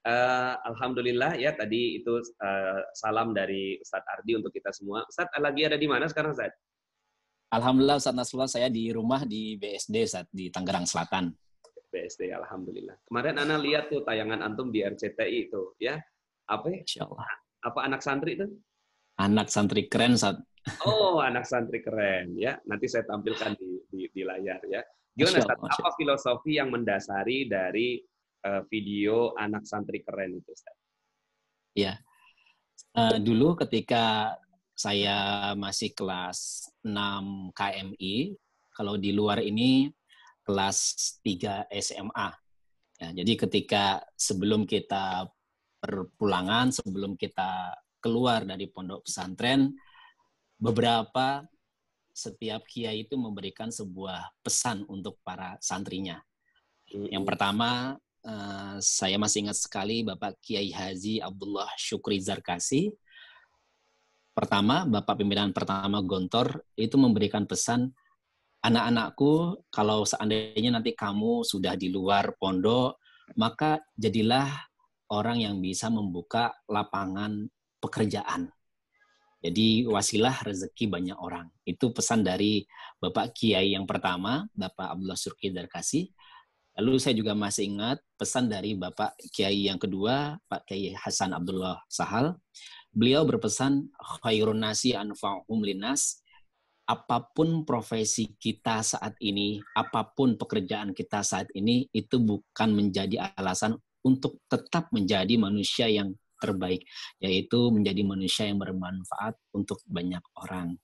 Uh, Alhamdulillah ya tadi itu uh, salam dari Ustadz Ardi untuk kita semua. Ustadz lagi ada di mana sekarang Ustadz? Alhamdulillah Ustadz Nasrullah saya di rumah di BSD Ustadz di Tangerang Selatan. BSD Alhamdulillah. Kemarin Ana lihat tuh tayangan antum di RCTI itu ya. Apa? Ya? Insya Apa anak santri itu? Anak santri keren Ustadz. Oh anak santri keren ya. Nanti saya tampilkan di, di, di layar ya. Gimana Ustadz? Apa filosofi yang mendasari dari Eh, video anak santri keren itu Ustaz? Ya. Uh, dulu ketika saya masih kelas 6 KMI, kalau di luar ini kelas 3 SMA. Ya, jadi ketika sebelum kita perpulangan, sebelum kita keluar dari pondok pesantren, beberapa setiap kiai itu memberikan sebuah pesan untuk para santrinya. Yang pertama, uh, saya masih ingat sekali Bapak Kiai Haji Abdullah Syukri Zarkasi. Pertama, Bapak pimpinan pertama Gontor itu memberikan pesan anak-anakku kalau seandainya nanti kamu sudah di luar pondok, maka jadilah orang yang bisa membuka lapangan pekerjaan. Jadi wasilah rezeki banyak orang. Itu pesan dari Bapak Kiai yang pertama, Bapak Abdullah Surki Zarkasi. Lalu saya juga masih ingat pesan dari Bapak Kiai yang kedua, Pak Kiai Hasan Abdullah Sahal. Beliau berpesan, khairun nasi anfa'um linas, apapun profesi kita saat ini, apapun pekerjaan kita saat ini, itu bukan menjadi alasan untuk tetap menjadi manusia yang terbaik, yaitu menjadi manusia yang bermanfaat untuk banyak orang.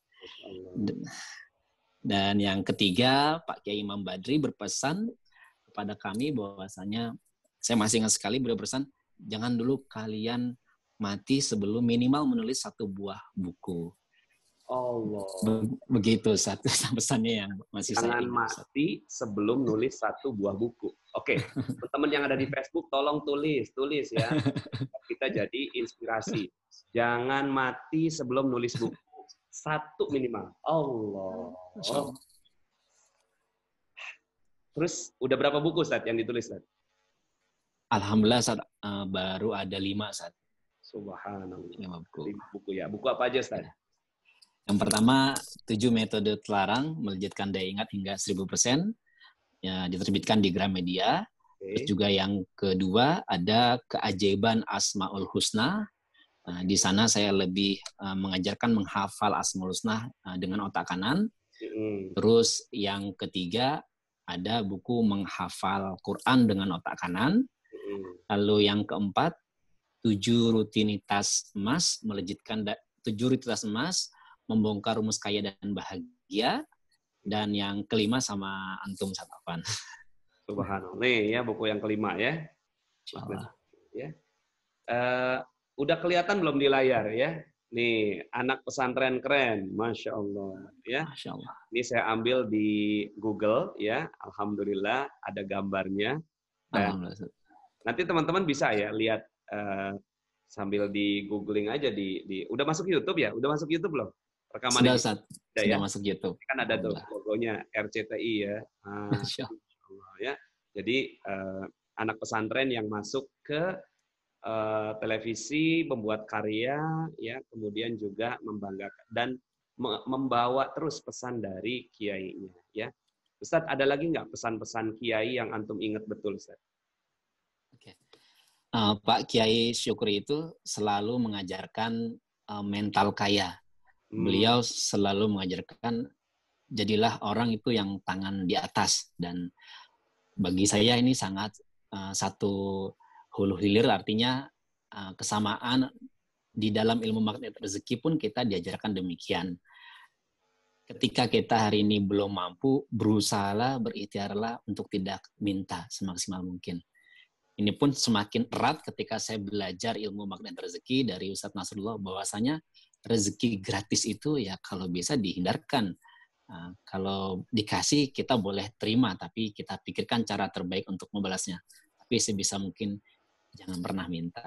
Dan yang ketiga, Pak Kiai Imam Badri berpesan kepada kami bahwasanya saya masih ingat sekali beliau berpesan jangan dulu kalian mati sebelum minimal menulis satu buah buku. Allah. begitu satu pesannya yang masih Jangan saya ingat. Jangan mati sebelum nulis satu buah buku. Oke, okay. teman-teman yang ada di Facebook tolong tulis, tulis ya. Kita jadi inspirasi. Jangan mati sebelum nulis buku. Satu minimal. Allah. Oh. Terus udah berapa buku saat yang ditulis saat? Alhamdulillah saat uh, eh, baru ada lima saat. Subhanallah. buku. buku ya. Buku apa aja saat? Ya. Yang pertama, tujuh metode telarang melejitkan daya ingat hingga 1000%. Ya, diterbitkan di Gramedia. Okay. Terus juga yang kedua ada keajaiban Asmaul Husna. Nah, di sana saya lebih uh, mengajarkan menghafal Asmaul Husna uh, dengan otak kanan. Mm. Terus yang ketiga ada buku menghafal Quran dengan otak kanan. Mm-hmm. Lalu yang keempat, tujuh rutinitas emas melejitkan tujuh rutinitas emas membongkar rumus kaya dan bahagia. Dan yang kelima sama antum satapan. Subhanallah. Nih ya buku yang kelima ya. Ya. Uh, udah kelihatan belum di layar ya? Nih, anak pesantren keren, masya Allah. Ya, masya Allah. Ini saya ambil di Google, ya, alhamdulillah ada gambarnya. Nah, nanti teman-teman bisa ya lihat uh, sambil di googling aja di, di. Udah masuk YouTube ya? Udah masuk YouTube belum? Rekaman sudah, Ustaz. Sudah, ya? masuk YouTube. kan ada tuh logonya RCTI ya. Uh, masya Allah. Ya. Jadi uh, anak pesantren yang masuk ke Eh, televisi, membuat karya, ya kemudian juga membanggakan dan membawa terus pesan dari kiainya, ya. Ustaz, ada lagi nggak pesan-pesan kiai yang antum ingat betul, Ustaz? Oke. Okay. Uh, eh, Pak Kiai Syukri itu selalu mengajarkan uh, mental kaya. Hmm. Beliau selalu mengajarkan jadilah orang itu yang tangan di atas dan bagi saya ini sangat uh, satu hulu hilir artinya eh, kesamaan di dalam ilmu magnet rezeki pun kita diajarkan demikian. Ketika kita hari ini belum mampu, berusahalah, berikhtiarlah untuk tidak minta semaksimal mungkin. Ini pun semakin erat ketika saya belajar ilmu magnet rezeki dari Ustadz Nasrullah bahwasanya rezeki gratis itu ya kalau bisa dihindarkan. Eh, kalau dikasih kita boleh terima, tapi kita pikirkan cara terbaik untuk membalasnya. Tapi sebisa mungkin jangan pernah minta.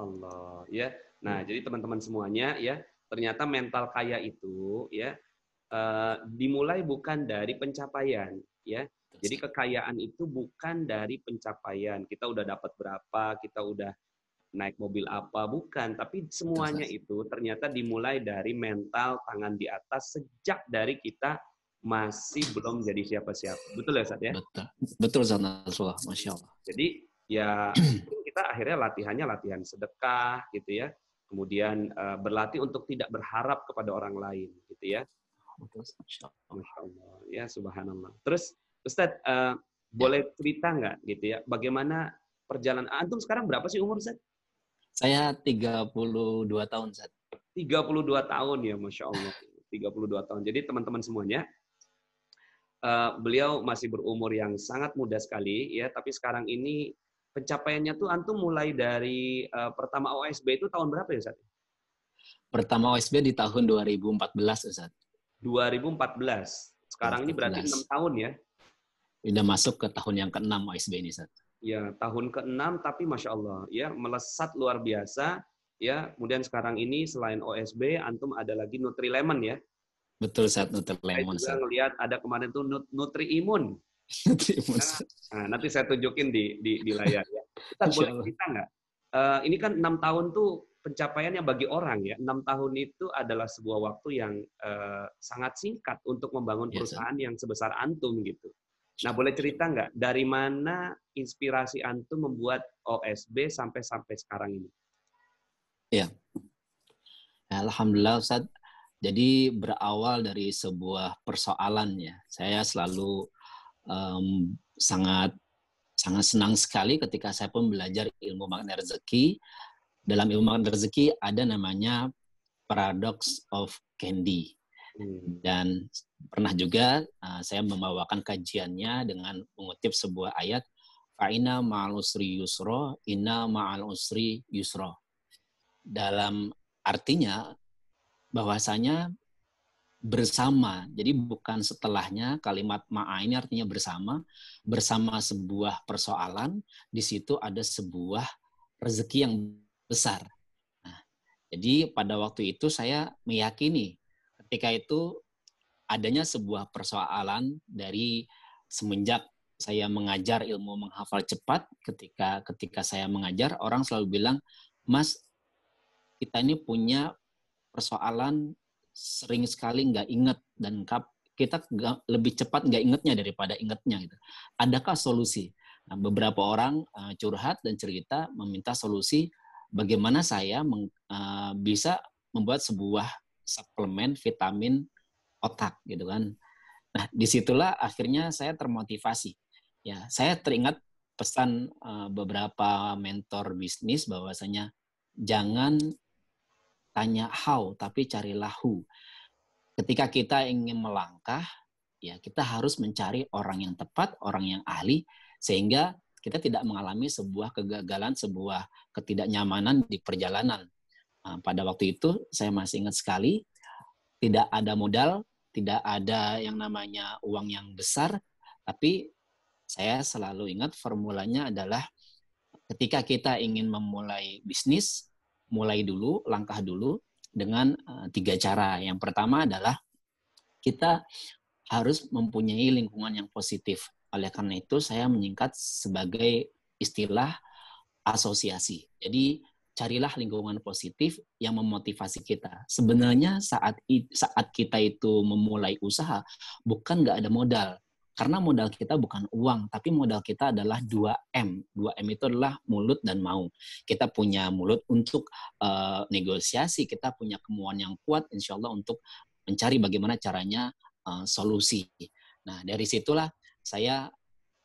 Allah, ya. Nah, hmm. jadi teman-teman semuanya ya, ternyata mental kaya itu ya uh, dimulai bukan dari pencapaian, ya. Jadi kekayaan itu bukan dari pencapaian. Kita udah dapat berapa, kita udah naik mobil apa, bukan. Tapi semuanya itu ternyata dimulai dari mental tangan di atas sejak dari kita masih belum jadi siapa-siapa. Betul ya, Sat, ya? Betul. Betul, Ustaz Masya Allah. Jadi ya kita akhirnya latihannya latihan sedekah gitu ya kemudian uh, berlatih untuk tidak berharap kepada orang lain gitu ya Masya ya subhanallah terus Ustadz uh, boleh cerita nggak gitu ya bagaimana perjalanan antum sekarang berapa sih umur tiga saya 32 tahun Ustadz. 32 tahun ya Masya Allah 32 tahun jadi teman-teman semuanya uh, beliau masih berumur yang sangat muda sekali ya tapi sekarang ini pencapaiannya tuh antum mulai dari uh, pertama OSB itu tahun berapa ya Ustaz? Pertama OSB di tahun 2014 Ustaz. 2014. Sekarang 2014. ini berarti 6 tahun ya? Sudah masuk ke tahun yang ke-6 OSB ini Ustaz. Ya, tahun ke-6 tapi Masya Allah ya melesat luar biasa ya. Kemudian sekarang ini selain OSB antum ada lagi Nutri Lemon ya. Betul saat Nutri Lemon. Saya juga ngelihat ada kemarin tuh Nutri Imun. Nah, nanti saya tunjukin di di, di layar ya. Kita boleh cerita nggak? Uh, ini kan enam tahun tuh pencapaiannya bagi orang ya. Enam tahun itu adalah sebuah waktu yang uh, sangat singkat untuk membangun iya, perusahaan yes, yang sebesar antum gitu. Nah, boleh cerita nggak dari mana inspirasi antum membuat OSB sampai sampai sekarang ini? Ya, alhamdulillah Ustaz. Jadi berawal dari sebuah persoalan ya. Saya selalu um, sangat sangat senang sekali ketika saya pun belajar ilmu makna rezeki. Dalam ilmu makna rezeki ada namanya paradox of candy. Hmm. Dan pernah juga uh, saya membawakan kajiannya dengan mengutip sebuah ayat Fa'ina ma'al usri yusro, inna ma'al usri yusro. Dalam artinya bahwasanya bersama. Jadi bukan setelahnya kalimat ma'a ini artinya bersama, bersama sebuah persoalan, di situ ada sebuah rezeki yang besar. Nah, jadi pada waktu itu saya meyakini ketika itu adanya sebuah persoalan dari semenjak saya mengajar ilmu menghafal cepat ketika ketika saya mengajar orang selalu bilang mas kita ini punya persoalan sering sekali nggak inget dan kita gak, lebih cepat nggak ingetnya daripada ingetnya gitu. Adakah solusi? Nah, beberapa orang eh, curhat dan cerita meminta solusi bagaimana saya eh, bisa membuat sebuah suplemen vitamin otak gitu kan. Nah, disitulah akhirnya saya termotivasi. Ya, saya teringat pesan eh, beberapa mentor bisnis bahwasanya jangan tanya how, tapi carilah who. Ketika kita ingin melangkah, ya kita harus mencari orang yang tepat, orang yang ahli, sehingga kita tidak mengalami sebuah kegagalan, sebuah ketidaknyamanan di perjalanan. Ah, pada waktu itu saya masih ingat sekali, tidak ada modal, tidak ada yang namanya uang yang besar, tapi saya selalu ingat formulanya adalah ketika kita ingin memulai bisnis, mulai dulu, langkah dulu dengan eh, tiga cara. Yang pertama adalah kita harus mempunyai lingkungan yang positif. Oleh karena itu, saya menyingkat sebagai istilah asosiasi. Jadi, carilah lingkungan positif yang memotivasi kita. Sebenarnya saat saat kita itu memulai usaha, bukan nggak ada modal, karena modal kita bukan uang, tapi modal kita adalah 2M. 2M itu adalah mulut dan mau. Kita punya mulut untuk uh, negosiasi, kita punya kemauan yang kuat insya Allah untuk mencari bagaimana caranya uh, solusi. Nah, dari situlah saya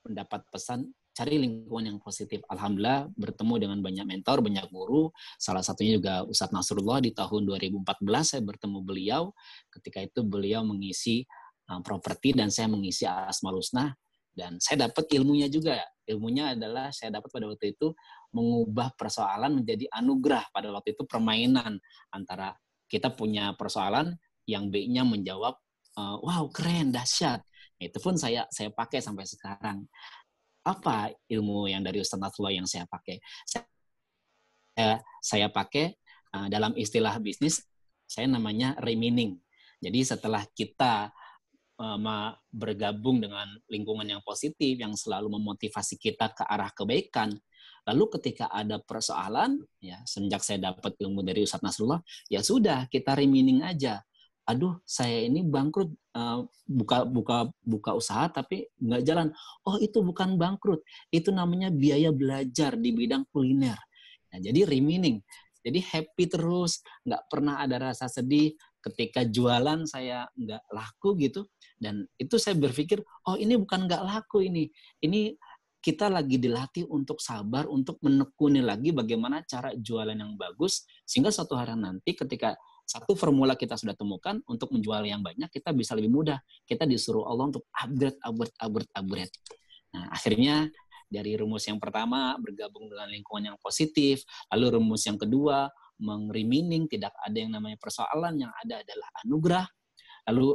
mendapat pesan cari lingkungan yang positif. Alhamdulillah bertemu dengan banyak mentor, banyak guru. Salah satunya juga Ustadz Nasrullah di tahun 2014 saya bertemu beliau. Ketika itu beliau mengisi Uh, properti dan saya mengisi alas Husna dan saya dapat ilmunya juga. Ilmunya adalah saya dapat pada waktu itu mengubah persoalan menjadi anugerah pada waktu itu permainan antara kita punya persoalan yang B-nya menjawab uh, wow keren dahsyat. Itu pun saya saya pakai sampai sekarang. Apa ilmu yang dari Ustaz Nasrullah yang saya pakai? Saya, saya pakai uh, dalam istilah bisnis saya namanya remining. Jadi setelah kita Ehm, bergabung dengan lingkungan yang positif, yang selalu memotivasi kita ke arah kebaikan. Lalu ketika ada persoalan, ya sejak saya dapat ilmu dari Ustadz Nasrullah, ya sudah kita remining aja. Aduh, saya ini bangkrut ehm, buka buka buka usaha tapi nggak jalan. Oh itu bukan bangkrut, itu namanya biaya belajar di bidang kuliner. Nah, jadi remining, Jadi happy terus, nggak pernah ada rasa sedih, ketika jualan saya nggak laku gitu dan itu saya berpikir oh ini bukan nggak laku ini ini kita lagi dilatih untuk sabar untuk menekuni lagi bagaimana cara jualan yang bagus sehingga suatu hari nanti ketika satu formula kita sudah temukan untuk menjual yang banyak kita bisa lebih mudah kita disuruh Allah untuk upgrade upgrade upgrade upgrade nah akhirnya dari rumus yang pertama bergabung dengan lingkungan yang positif lalu rumus yang kedua mengremining, tidak ada yang namanya persoalan, yang ada adalah anugerah. Lalu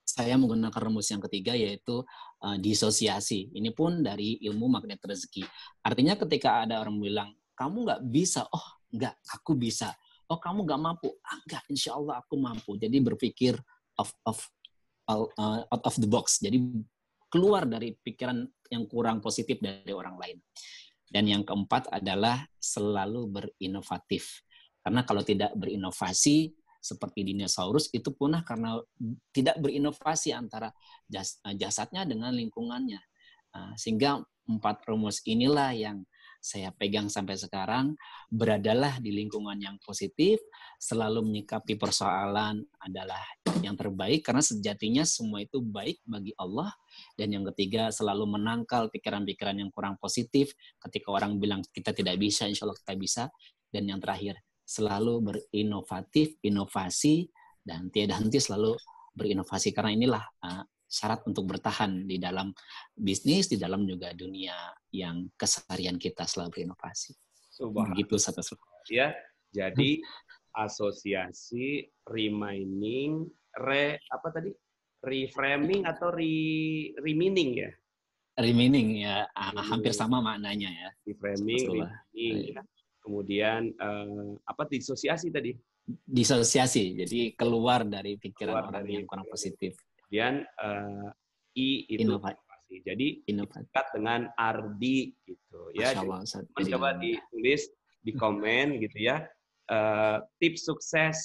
saya menggunakan rumus yang ketiga yaitu uh, disosiasi. Ini pun dari ilmu magnet rezeki. Artinya ketika ada orang bilang, kamu nggak bisa, oh nggak, aku bisa. Oh kamu nggak mampu, ah, nggak, insya Allah aku mampu. Jadi berpikir of, of, uh, out of the box. Jadi keluar dari pikiran yang kurang positif dari orang lain. Dan yang keempat adalah selalu berinovatif. Karena kalau tidak berinovasi seperti dinosaurus itu punah karena tidak berinovasi antara eh, jasadnya dengan lingkungannya. Ah, sehingga empat rumus inilah yang saya pegang sampai sekarang, beradalah di lingkungan yang positif, selalu menyikapi persoalan adalah yang terbaik, karena sejatinya semua itu baik bagi Allah. Dan yang ketiga, selalu menangkal pikiran-pikiran yang kurang positif. Ketika orang bilang kita tidak bisa, insya Allah kita bisa. Dan yang terakhir, selalu berinovatif, inovasi, dan tiada henti selalu berinovasi. Karena inilah uh, syarat untuk bertahan di dalam bisnis, di dalam juga dunia yang keseharian kita selalu berinovasi. Begitu satu Ya, jadi asosiasi reminding, re apa tadi? Reframing atau re, reminding ya? Remaining ya, ah, hampir sama maknanya ya. Reframing, remaining. Ya kemudian eh, apa disosiasi tadi disosiasi jadi keluar dari pikiran keluar orang dari, yang kurang positif kemudian eh, i itu inovasi jadi dekat dengan ardi gitu ya Allah, coba ditulis di komen gitu ya eh, tips sukses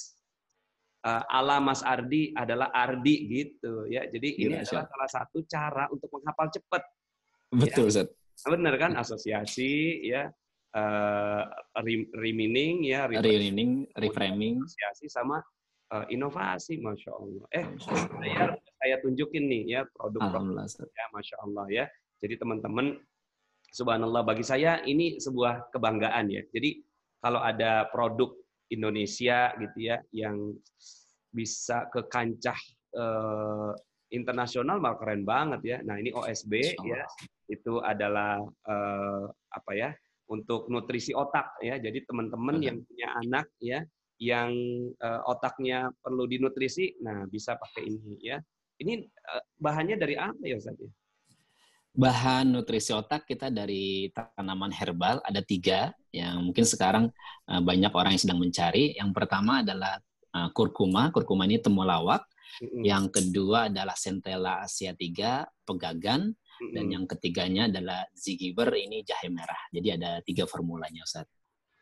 uh, ala Mas Ardi adalah Ardi gitu ya jadi iya, ini adalah salah satu cara untuk menghafal cepat ya. betul ya. Benar kan asosiasi ya uh, eh, remining ya remining reframing asosiasi sama uh, inovasi masya allah eh saya saya tunjukin nih ya produk-produk ya masya allah ya jadi teman-teman subhanallah bagi saya ini sebuah kebanggaan ya jadi kalau ada produk Indonesia gitu ya yang bisa ke kancah uh, eh, internasional malah keren banget ya nah ini OSB ya itu adalah uh, apa ya untuk nutrisi otak ya. Jadi teman-teman yang punya anak ya yang uh, otaknya perlu dinutrisi, nah bisa pakai ini ya. Ini uh, bahannya dari apa ya Ustaz? Ya? Bahan nutrisi otak kita dari tanaman herbal ada tiga yang mungkin sekarang uh, banyak orang yang sedang mencari. Yang pertama adalah uh, kurkuma, kurkuma ini temulawak. Mm -hmm. Yang kedua adalah centella asiatica, pegagan. Dan yang ketiganya adalah Zigiver ini jahe merah. Jadi ada tiga formulanya Ustaz.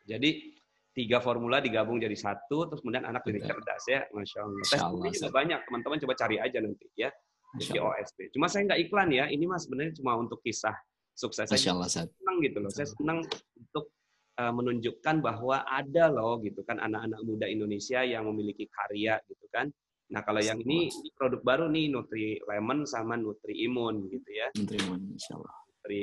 Jadi tiga formula digabung jadi satu, terus kemudian anak jadi cerdas ya, masya Allah. Masya Allah juga banyak, teman-teman coba cari aja nanti ya di OSP. Cuma saya nggak iklan ya, ini mas sebenarnya cuma untuk kisah sukses Masya Allah, saya senang gitu loh, saya senang untuk uh, menunjukkan bahwa ada loh gitu kan anak-anak muda Indonesia yang memiliki karya gitu kan, Nah, kalau yang ini, ini produk baru nih Nutri Lemon sama Nutri Imun gitu ya. Nutri Imun insyaallah. Nutri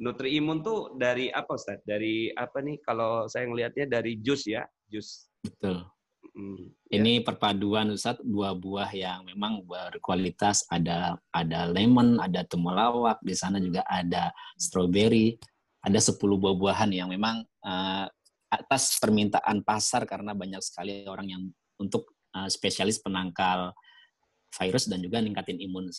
Nutri Imun tuh dari apa Ustaz? Dari apa nih kalau saya ngelihatnya dari jus ya, jus. Betul. Hmm, ya. ini ya. perpaduan Ustaz dua buah yang memang berkualitas ada ada lemon, ada temulawak, di sana juga ada strawberry, ada 10 buah-buahan yang memang uh, atas permintaan pasar karena banyak sekali orang yang untuk Eh, spesialis penangkal virus dan juga ningkatin imun.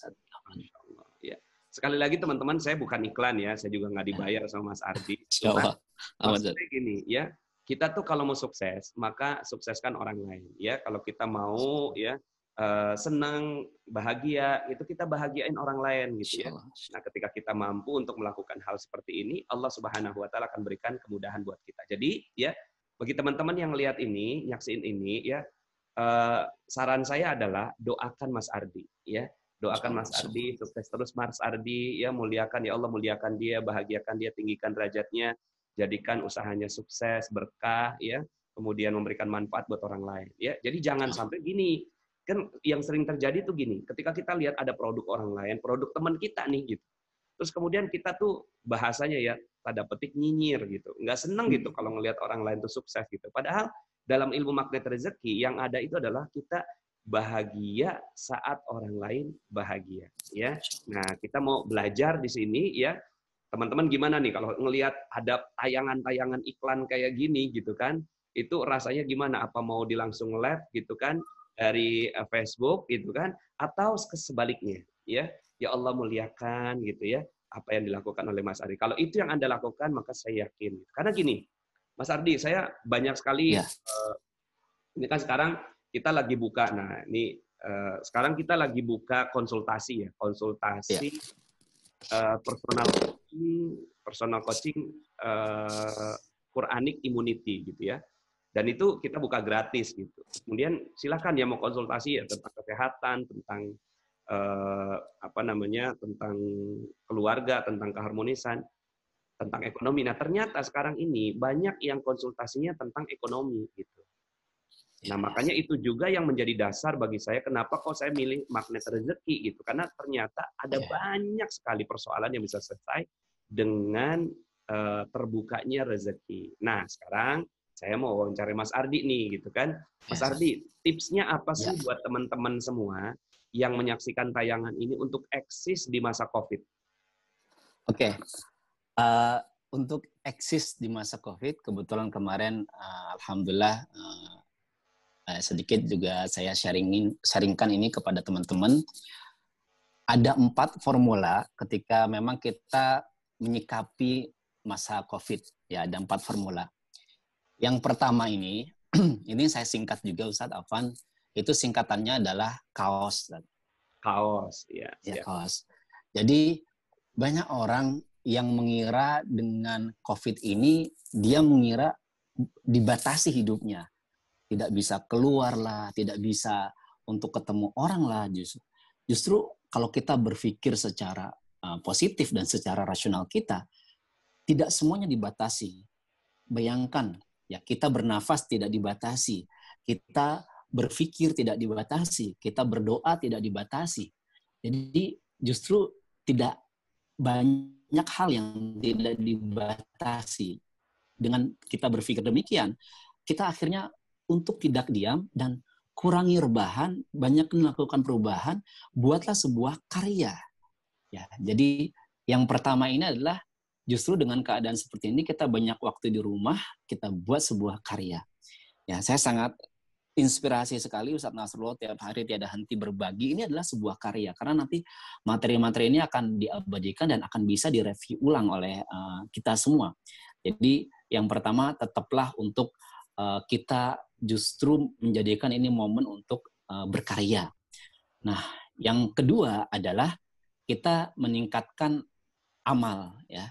Ya. Sekali lagi teman-teman, saya bukan iklan ya, saya juga nggak dibayar sama Mas Ardi. maksudnya gini ya, kita tuh kalau mau sukses, maka sukseskan orang lain ya. Kalau kita mau ya eh, senang, bahagia, itu kita bahagiain orang lain gitu ya. Nah, ketika kita mampu untuk melakukan hal seperti ini, Allah Subhanahu wa taala akan berikan kemudahan buat kita. Jadi, ya bagi teman-teman yang lihat ini, nyaksiin ini ya, Eh, saran saya adalah doakan Mas Ardi ya doakan Mas Ardi sukses terus Mas Ardi ya muliakan ya Allah muliakan dia bahagiakan dia tinggikan derajatnya jadikan usahanya sukses berkah ya kemudian memberikan manfaat buat orang lain ya jadi jangan sampai gini kan yang sering terjadi tuh gini ketika kita lihat ada produk orang lain produk teman kita nih gitu terus kemudian kita tuh bahasanya ya pada petik nyinyir gitu nggak seneng gitu hmm. kalau ngelihat orang lain tuh sukses gitu padahal dalam ilmu magnet rezeki yang ada itu adalah kita bahagia saat orang lain bahagia ya nah kita mau belajar di sini ya teman-teman gimana nih kalau ngelihat ada tayangan-tayangan iklan kayak gini gitu kan itu rasanya gimana apa mau dilangsung live gitu kan dari eh, Facebook gitu kan atau sebaliknya ya ya Allah muliakan gitu ya apa yang dilakukan oleh Mas Ari kalau itu yang anda lakukan maka saya yakin karena gini Mas Ardi, saya banyak sekali yeah. Ya. uh, ini kan sekarang kita lagi buka. Nah, ini uh, sekarang kita lagi buka konsultasi ya, konsultasi yeah. Ya. uh, personal coaching, personal coaching uh, Quranic immunity gitu ya. Dan itu kita buka gratis gitu. Kemudian silahkan ya mau konsultasi ya tentang kesehatan, tentang eh, apa namanya, tentang keluarga, tentang keharmonisan tentang ekonomi. Nah, ternyata sekarang ini banyak yang konsultasinya tentang ekonomi gitu. Nah, iya makanya itu juga yang menjadi dasar bagi saya kenapa kok saya milih magnet rezeki gitu. Karena ternyata ada yeah. banyak sekali persoalan yang bisa selesai dengan uh, terbukanya rezeki. Nah, sekarang saya mau wawancara Mas Ardi nih gitu kan. Mas iya. Ardi, tipsnya apa sih yeah. buat teman-teman semua yang menyaksikan tayangan ini untuk eksis di masa Covid? Oke, Uh, untuk eksis di masa COVID, kebetulan kemarin uh, alhamdulillah uh, uh, sedikit juga saya sharingin sharingkan ini kepada teman-teman. Ada empat formula ketika memang kita menyikapi masa COVID. Ya, ada empat formula. Yang pertama ini, ini saya singkat juga Ustadz Afan, itu singkatannya adalah kaos. Kaos, iya, ya. Ya, yeah. kaos. Jadi banyak orang yang mengira dengan COVID ini dia mengira dibatasi hidupnya, tidak bisa keluar lah, tidak bisa untuk ketemu orang lah justru. Justru kalau kita berpikir secara eh, positif dan secara rasional kita, tidak semuanya dibatasi. Bayangkan ya kita bernafas tidak dibatasi, kita berpikir tidak dibatasi, kita berdoa tidak dibatasi. Jadi justru tidak banyak banyak hal yang tidak dibatasi. Dengan kita berpikir demikian, kita akhirnya untuk tidak diam dan kurangi rebahan, banyak melakukan perubahan, buatlah sebuah karya. Ya, jadi yang pertama ini adalah justru dengan keadaan seperti ini kita banyak waktu di rumah, kita buat sebuah karya. Ya, saya sangat inspirasi sekali Ustadz Nasrullah tiap hari tiada henti berbagi ini adalah sebuah karya karena nanti materi-materi ini akan diabadikan dan akan bisa direview ulang oleh uh, kita semua. Jadi yang pertama tetaplah untuk uh, kita justru menjadikan ini momen untuk uh, berkarya. Nah, yang kedua adalah kita meningkatkan amal ya.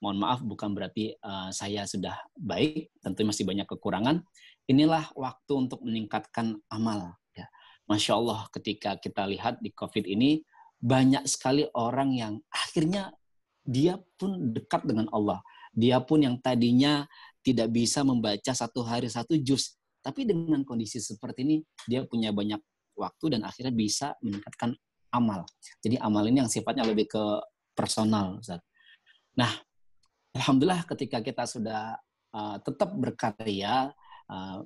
Mohon maaf bukan berarti uh, saya sudah baik, tentu masih banyak kekurangan inilah waktu untuk meningkatkan amal. Ya. Masya Allah ketika kita lihat di COVID ini, banyak sekali orang yang akhirnya dia pun dekat dengan Allah. Dia pun yang tadinya tidak bisa membaca satu hari satu juz. Tapi dengan kondisi seperti ini, dia punya banyak waktu dan akhirnya bisa meningkatkan amal. Jadi amal ini yang sifatnya lebih ke personal. Nah, Alhamdulillah ketika kita sudah uh, tetap berkarya, Ah,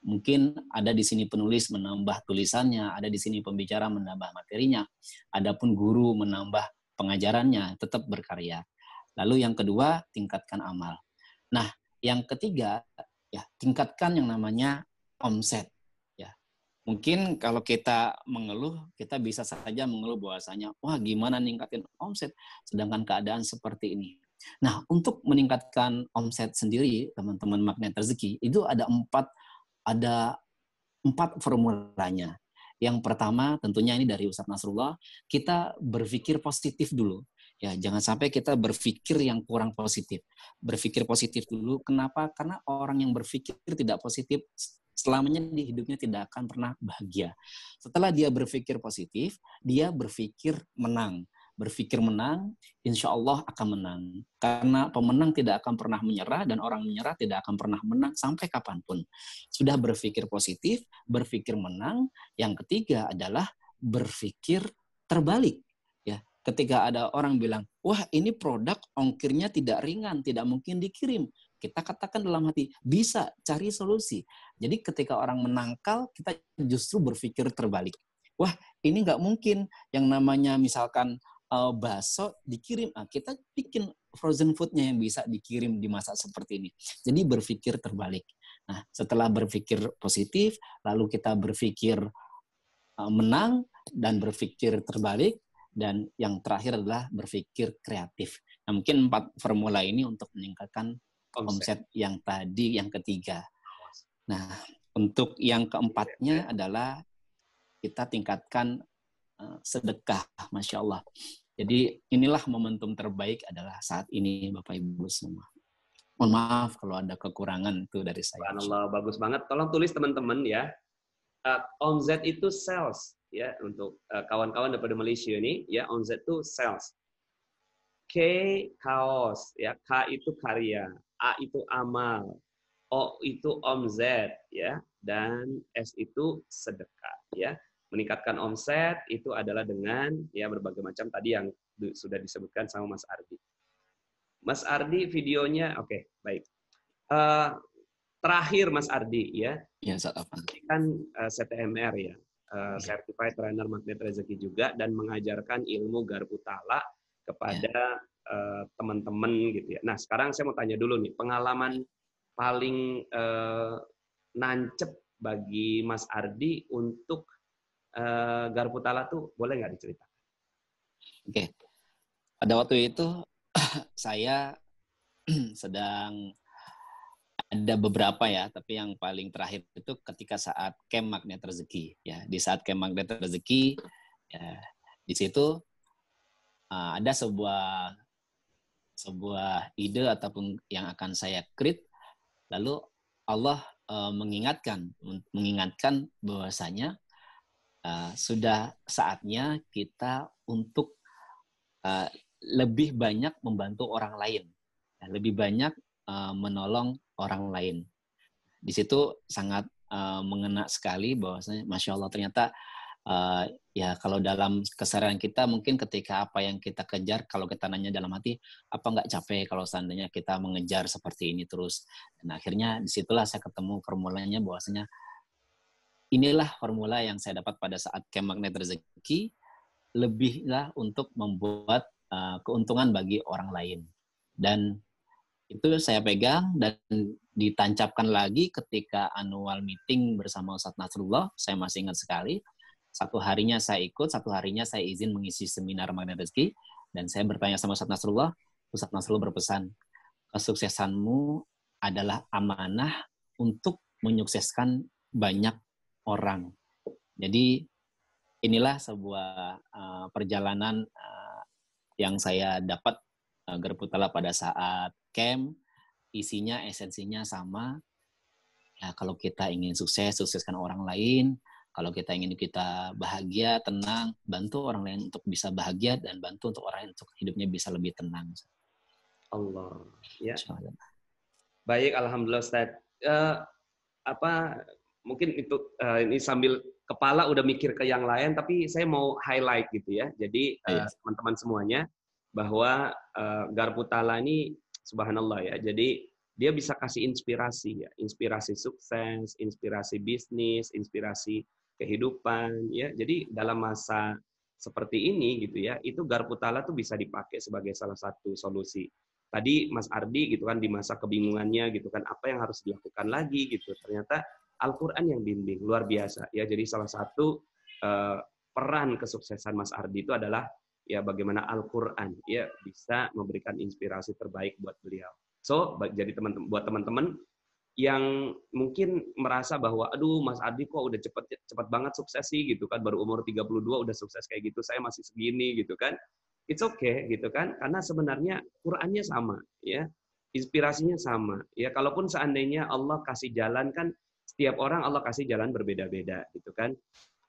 mungkin ada di sini penulis menambah tulisannya, ada di sini pembicara menambah materinya, adapun guru menambah pengajarannya, tetap berkarya. Lalu yang kedua, tingkatkan amal. Nah, yang ketiga, ya tingkatkan yang namanya omset. Ya. Mungkin kalau kita mengeluh, kita bisa saja mengeluh bahwasanya, wah gimana ningkatin omset, sedangkan keadaan seperti ini. Nah, untuk meningkatkan omset sendiri, teman-teman magnet rezeki, itu ada empat ada empat formulanya. Yang pertama tentunya ini dari Ustadz Nasrullah, kita berpikir positif dulu. Ya, jangan sampai kita berpikir yang kurang positif. Berpikir positif dulu. Kenapa? Karena orang yang berpikir tidak positif selamanya di hidupnya tidak akan pernah bahagia. Setelah dia berpikir positif, dia berpikir menang berpikir menang, insya Allah akan menang. Karena pemenang tidak akan pernah menyerah dan orang menyerah tidak akan pernah menang sampai kapanpun. Sudah berpikir positif, berpikir menang. Yang ketiga adalah berpikir terbalik. Ya, ketika ada orang bilang, wah ini produk ongkirnya tidak ringan, tidak mungkin dikirim. Kita katakan dalam hati, bisa cari solusi. Jadi ketika orang menangkal, kita justru berpikir terbalik. Wah, ini nggak mungkin yang namanya misalkan uh, eh, baso dikirim, nah, kita bikin frozen foodnya yang bisa dikirim di masa seperti ini. Jadi berpikir terbalik. Nah, setelah berpikir positif, lalu kita berpikir uh, menang dan berpikir terbalik, dan yang terakhir adalah berpikir kreatif. Nah, mungkin empat formula ini untuk meningkatkan omset, omset yang tadi, yang ketiga. Nah, untuk yang keempatnya adalah kita tingkatkan eh, sedekah, masya Allah. Jadi inilah momentum terbaik adalah saat ini Bapak Ibu semua. Mohon maaf kalau ada kekurangan itu dari saya. Allah bagus banget. Tolong tulis teman-teman ya. Uh, eh, Z itu sales ya untuk uh, kawan-kawan daripada Malaysia ini ya on Z itu sales. K kaos ya K itu karya, A itu amal, O itu omzet ya dan S itu sedekah ya meningkatkan omset itu adalah dengan ya berbagai macam tadi yang sudah disebutkan sama Mas Ardi. Mas Ardi videonya oke okay, baik. Uh, terakhir Mas Ardi ya. Ya saat apa? Kan uh, eh, CTMR ya. Uh, Certified Trainer Magnet Rezeki juga dan mengajarkan ilmu garpu tala kepada ya. teman-teman gitu ya. Nah sekarang saya mau tanya dulu nih pengalaman paling uh, nancep bagi Mas Ardi untuk uh, eh, Garputala tuh boleh nggak diceritakan? Oke, okay. pada waktu itu saya sedang ada beberapa ya, tapi yang paling terakhir itu ketika saat camp magnet rezeki ya. Di saat camp magnet rezeki ya, di situ uh, ada sebuah sebuah ide ataupun yang akan saya create lalu Allah eh, mengingatkan mengingatkan bahwasanya Eh, sudah saatnya kita untuk uh, lebih banyak membantu orang lain, ya, lebih banyak uh, menolong orang lain. Di situ sangat uh, mengena sekali bahwasanya, masya Allah ternyata uh, ya kalau dalam kesadaran kita mungkin ketika apa yang kita kejar kalau kita nanya dalam hati apa nggak capek kalau seandainya kita mengejar seperti ini terus nah akhirnya disitulah saya ketemu formulanya bahwasanya inilah formula yang saya dapat pada saat camp magnet rezeki lebihlah untuk membuat eh, keuntungan bagi orang lain dan itu saya pegang dan ditancapkan lagi ketika annual meeting bersama Ustadz Nasrullah saya masih ingat sekali satu harinya saya ikut satu harinya saya izin mengisi seminar magnet rezeki dan saya bertanya sama Ustadz Nasrullah Ustadz Nasrullah berpesan kesuksesanmu adalah amanah untuk menyukseskan banyak orang. Jadi inilah sebuah uh, perjalanan uh, yang saya dapat uh, Gerputala pada saat camp isinya esensinya sama ya kalau kita ingin sukses sukseskan orang lain kalau kita ingin kita bahagia tenang bantu orang lain untuk bisa bahagia dan bantu untuk orang lain untuk hidupnya bisa lebih tenang Allah ya baik alhamdulillah Ustaz uh, apa mungkin itu uh, ini sambil kepala udah mikir ke yang lain, tapi saya mau highlight gitu ya. Jadi eh, iya. teman-teman uh, teman semuanya bahwa uh, Garputala ini subhanallah ya. Jadi dia bisa kasih inspirasi ya, inspirasi sukses, inspirasi bisnis, inspirasi kehidupan ya. Jadi dalam masa seperti ini gitu ya, itu Garputala tuh bisa dipakai sebagai salah satu solusi. Tadi Mas Ardi gitu kan di masa kebingungannya gitu kan apa yang harus dilakukan lagi gitu. Ternyata Al-Quran yang bimbing, luar biasa. Ya, jadi salah satu uh, peran kesuksesan Mas Ardi itu adalah ya bagaimana Al-Qur'an ya bisa memberikan inspirasi terbaik buat beliau. So, jadi teman-teman buat teman-teman yang mungkin merasa bahwa aduh Mas Ardi kok udah cepet cepet banget sukses sih gitu kan baru umur 32 udah sukses kayak gitu saya masih segini gitu kan it's okay gitu kan karena sebenarnya Qurannya sama ya inspirasinya sama ya kalaupun seandainya Allah kasih jalan kan setiap orang Allah kasih jalan berbeda-beda gitu kan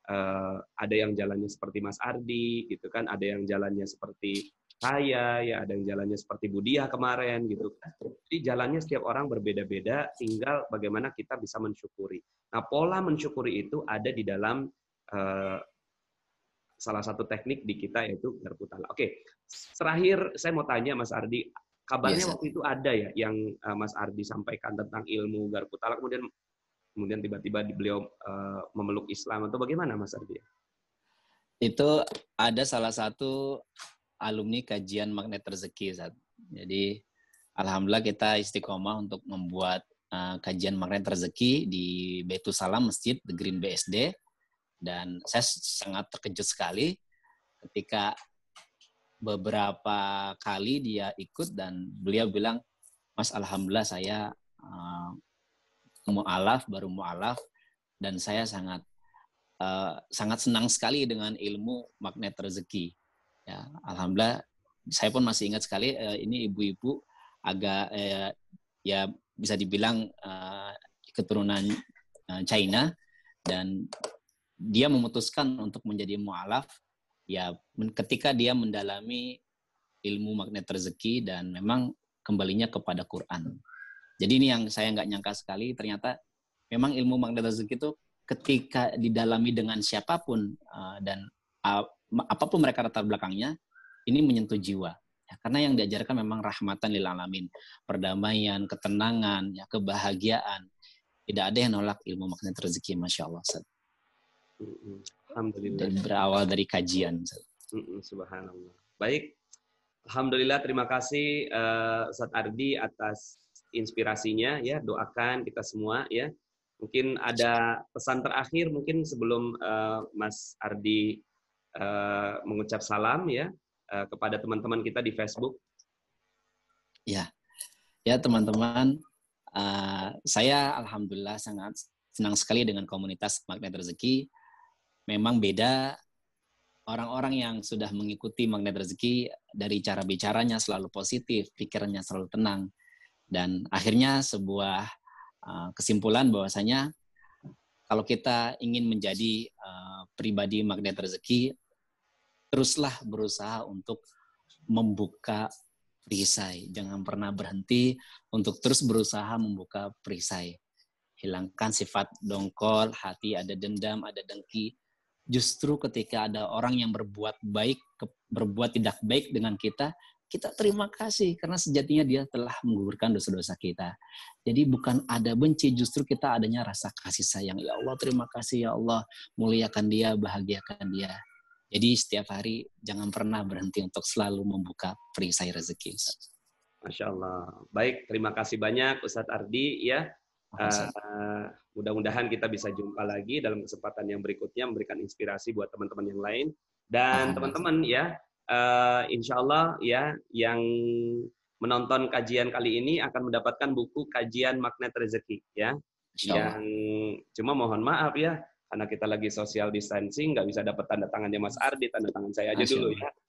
uh, ada yang jalannya seperti Mas Ardi gitu kan, ada yang jalannya seperti saya, ya ada yang jalannya seperti Budia kemarin gitu. Jadi jalannya setiap orang berbeda-beda, tinggal bagaimana kita bisa mensyukuri. Nah pola mensyukuri itu ada di dalam uh, salah satu teknik di kita yaitu garputala. Oke, terakhir saya mau tanya Mas Ardi, kabarnya yes. waktu itu ada ya yang eh, Mas Ardi sampaikan tentang ilmu garputala, kemudian kemudian tiba-tiba beliau uh, memeluk Islam atau bagaimana Mas Ardi? Itu ada salah satu alumni kajian magnet rezeki saat. Jadi alhamdulillah kita istiqomah untuk membuat uh, kajian magnet rezeki di Betul Salam Masjid The Green BSD dan saya sangat terkejut sekali ketika beberapa kali dia ikut dan beliau bilang Mas alhamdulillah saya eh, mualaf baru mualaf dan saya sangat uh, sangat senang sekali dengan ilmu magnet rezeki. Ya, alhamdulillah saya pun masih ingat sekali uh, ini ibu-ibu agak uh, ya bisa dibilang uh, keturunan uh, China dan dia memutuskan untuk menjadi mualaf ya ketika dia mendalami ilmu magnet rezeki dan memang kembalinya kepada Quran. Jadi ini yang saya nggak nyangka sekali, ternyata memang ilmu magnet rezeki itu ketika didalami dengan siapapun eh, dan eh, apapun mereka latar belakangnya, ini menyentuh jiwa. Ya, karena yang diajarkan memang rahmatan lil alamin, perdamaian, ketenangan, ya, kebahagiaan. Tidak ada yang nolak ilmu magnet rezeki, masya Allah. Dan berawal dari kajian. Subhanallah. Baik, Alhamdulillah terima kasih uh, Ustaz Ardi atas inspirasinya ya doakan kita semua ya mungkin ada pesan terakhir mungkin sebelum uh, Mas Ardi uh, mengucap salam ya uh, kepada teman-teman kita di Facebook ya ya teman-teman uh, saya alhamdulillah sangat senang sekali dengan komunitas magnet rezeki memang beda orang-orang yang sudah mengikuti magnet rezeki dari cara bicaranya selalu positif pikirannya selalu tenang dan akhirnya sebuah uh, kesimpulan bahwasanya kalau kita ingin menjadi uh, pribadi magnet rezeki, teruslah berusaha untuk membuka perisai. Jangan pernah berhenti untuk terus berusaha membuka perisai. Hilangkan sifat dongkol, hati ada dendam, ada dengki. Justru ketika ada orang yang berbuat baik, berbuat tidak baik dengan kita, kita terima kasih karena sejatinya dia telah menggugurkan dosa-dosa kita. Jadi bukan ada benci, justru kita adanya rasa kasih sayang. Ya Allah, terima kasih ya Allah, muliakan dia, bahagiakan dia. Jadi setiap hari jangan pernah berhenti untuk selalu membuka perisai rezeki. Masya Allah. Baik, terima kasih banyak Ustadz Ardi ya. Uh, mudah-mudahan kita bisa jumpa lagi dalam kesempatan yang berikutnya memberikan inspirasi buat teman-teman yang lain dan teman-teman ya uh, eh, insya Allah ya yang menonton kajian kali ini akan mendapatkan buku kajian magnet rezeki ya yang cuma mohon maaf ya karena kita lagi social distancing nggak bisa dapat tanda tangannya Mas Ardi tanda tangan saya aja Asyik. dulu ya